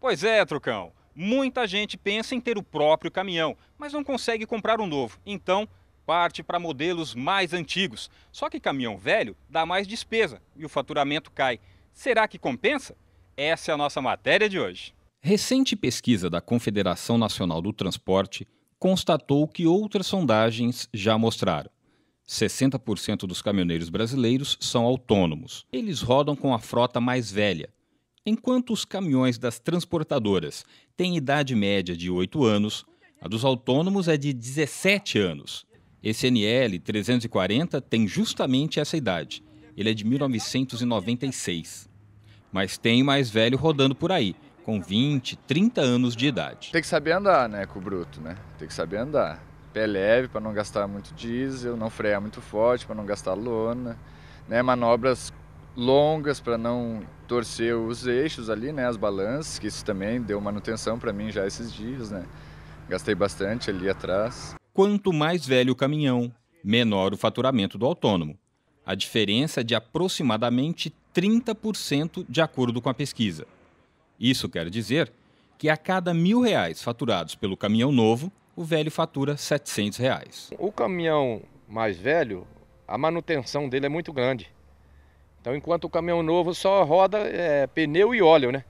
Pois é, Trucão. Muita gente pensa em ter o próprio caminhão, mas não consegue comprar um novo. Então, parte para modelos mais antigos. Só que caminhão velho dá mais despesa e o faturamento cai. Será que compensa? Essa é a nossa matéria de hoje. Recente pesquisa da Confederação Nacional do Transporte constatou que outras sondagens já mostraram. 60% dos caminhoneiros brasileiros são autônomos. Eles rodam com a frota mais velha, Enquanto os caminhões das transportadoras têm idade média de 8 anos, a dos autônomos é de 17 anos. Esse NL 340 tem justamente essa idade. Ele é de 1996. Mas tem mais velho rodando por aí, com 20, 30 anos de idade. Tem que saber andar, né, com o bruto, né? Tem que saber andar. Pé leve para não gastar muito diesel, não frear muito forte para não gastar lona, né? Manobras longas para não torcer os eixos ali, né, as balanças, que isso também deu manutenção para mim já esses dias, né? Gastei bastante ali atrás. Quanto mais velho o caminhão, menor o faturamento do autônomo. A diferença é de aproximadamente 30% de acordo com a pesquisa. Isso quer dizer que a cada mil reais faturados pelo caminhão novo, o velho fatura 700 reais. O caminhão mais velho, a manutenção dele é muito grande. Então enquanto o caminhão novo só roda é, pneu e óleo, né?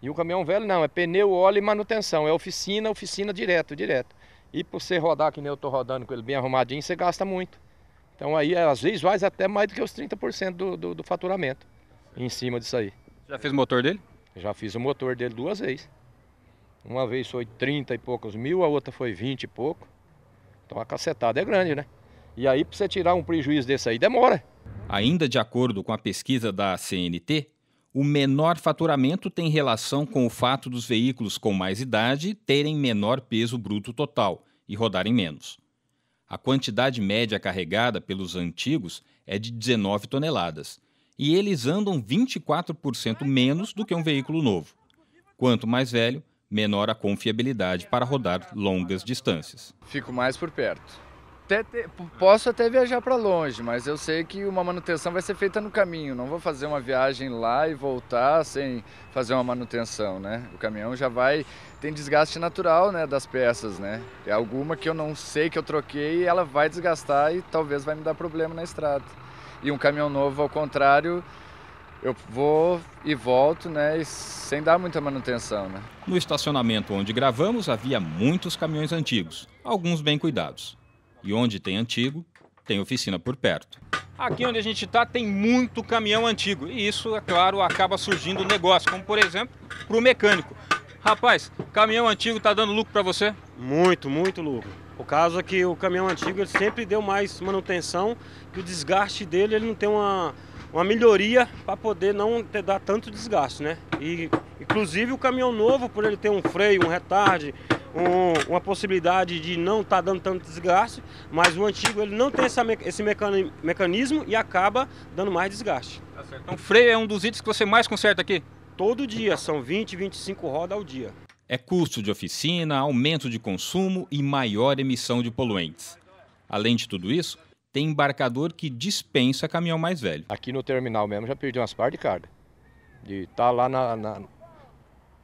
E o caminhão velho não, é pneu, óleo e manutenção, é oficina, oficina direto, direto. E por você rodar que nem eu tô rodando com ele bem arrumadinho, você gasta muito. Então aí é, às vezes vai até mais do que os 30% do, do, do faturamento em cima disso aí. Já fez o motor dele? Já fiz o motor dele duas vezes. Uma vez foi 30 e poucos mil, a outra foi 20 e pouco. Então a cacetada é grande, né? E aí, para você tirar um prejuízo desse aí, demora. Ainda de acordo com a pesquisa da CNT, o menor faturamento tem relação com o fato dos veículos com mais idade terem menor peso bruto total e rodarem menos. A quantidade média carregada pelos antigos é de 19 toneladas, e eles andam 24% menos do que um veículo novo. Quanto mais velho, menor a confiabilidade para rodar longas distâncias. Fico mais por perto até posso até viajar para longe, mas eu sei que uma manutenção vai ser feita no caminho. Não vou fazer uma viagem lá e voltar sem fazer uma manutenção, né? O caminhão já vai tem desgaste natural, né, das peças, né? É alguma que eu não sei que eu troquei e ela vai desgastar e talvez vai me dar problema na estrada. E um caminhão novo, ao contrário, eu vou e volto, né, e sem dar muita manutenção, né? No estacionamento onde gravamos havia muitos caminhões antigos, alguns bem cuidados. E onde tem antigo, tem oficina por perto. Aqui onde a gente está tem muito caminhão antigo e isso, é claro, acaba surgindo negócio, como por exemplo para o mecânico. Rapaz, caminhão antigo está dando lucro para você? Muito, muito lucro. O caso é que o caminhão antigo ele sempre deu mais manutenção e o desgaste dele ele não tem uma, uma melhoria para poder não ter, dar tanto desgaste, né? E inclusive o caminhão novo, por ele ter um freio, um retarde, um, uma possibilidade de não estar tá dando tanto desgaste, mas o antigo ele não tem essa, esse mecanismo e acaba dando mais desgaste. Tá então o freio é um dos itens que você mais conserta aqui? Todo dia, são 20, 25 rodas ao dia. É custo de oficina, aumento de consumo e maior emissão de poluentes. Além de tudo isso, tem embarcador que dispensa caminhão mais velho. Aqui no terminal mesmo já perdi umas partes de carga. De estar tá lá na, na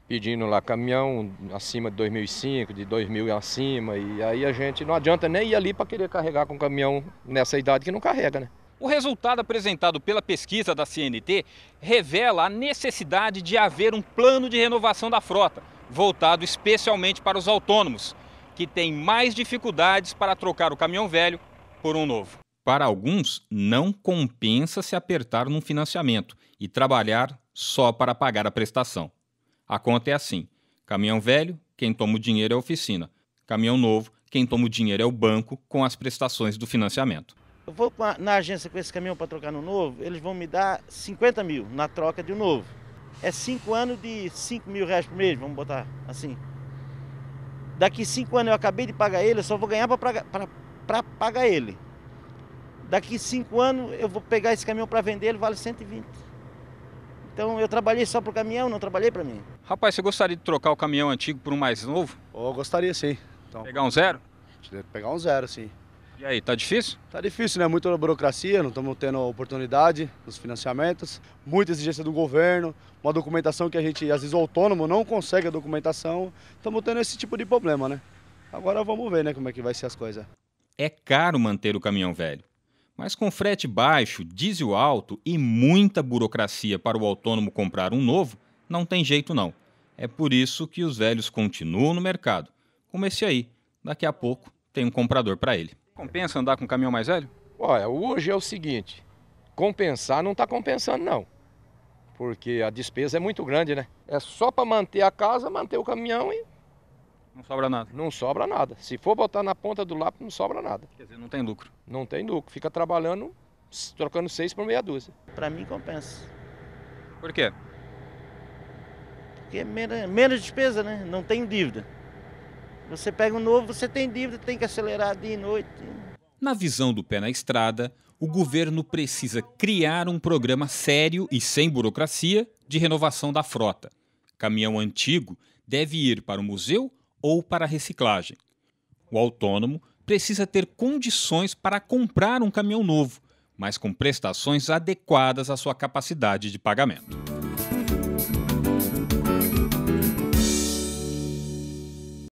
pedindo lá caminhão acima de 2005, de 2000 acima, e aí a gente não adianta nem ir ali para querer carregar com caminhão nessa idade que não carrega, né? O resultado apresentado pela pesquisa da CNT revela a necessidade de haver um plano de renovação da frota, voltado especialmente para os autônomos, que têm mais dificuldades para trocar o caminhão velho por um novo. Para alguns, não compensa se apertar num financiamento e trabalhar só para pagar a prestação. A conta é assim: caminhão velho, quem toma o dinheiro é a oficina. Caminhão novo, quem toma o dinheiro é o banco com as prestações do financiamento. Eu vou na agência com esse caminhão para trocar no novo, eles vão me dar 50 mil na troca de um novo. É cinco anos de 5 mil reais por mês, vamos botar assim. Daqui cinco anos eu acabei de pagar ele, eu só vou ganhar para pagar ele. Daqui cinco anos eu vou pegar esse caminhão para vender, ele vale 120. Então eu trabalhei só pro caminhão, não trabalhei para mim. Rapaz, você gostaria de trocar o caminhão antigo por um mais novo? Eu gostaria sim. Então, pegar um zero? Pegar um zero, sim. E aí, tá difícil? Tá difícil, né? Muita burocracia, não estamos tendo oportunidade nos financiamentos, muita exigência do governo, uma documentação que a gente, às vezes, o autônomo não consegue a documentação. Estamos tendo esse tipo de problema, né? Agora vamos ver, né, como é que vai ser as coisas. É caro manter o caminhão velho. Mas com frete baixo, diesel alto e muita burocracia para o autônomo comprar um novo, não tem jeito não. É por isso que os velhos continuam no mercado. Como esse aí, daqui a pouco tem um comprador para ele. Compensa andar com um caminhão mais velho? Olha, hoje é o seguinte, compensar não está compensando não. Porque a despesa é muito grande, né? É só para manter a casa, manter o caminhão e não sobra nada. Não sobra nada. Se for botar na ponta do lápis, não sobra nada. Quer dizer, não tem lucro. Não tem lucro. Fica trabalhando, trocando seis por meia dúzia. Para mim compensa. Por quê? Porque é menos, menos despesa, né? Não tem dívida. Você pega um novo, você tem dívida, tem que acelerar dia e noite. Na visão do pé na estrada, o governo precisa criar um programa sério e sem burocracia de renovação da frota. Caminhão antigo deve ir para o museu ou para reciclagem. O autônomo precisa ter condições para comprar um caminhão novo, mas com prestações adequadas à sua capacidade de pagamento.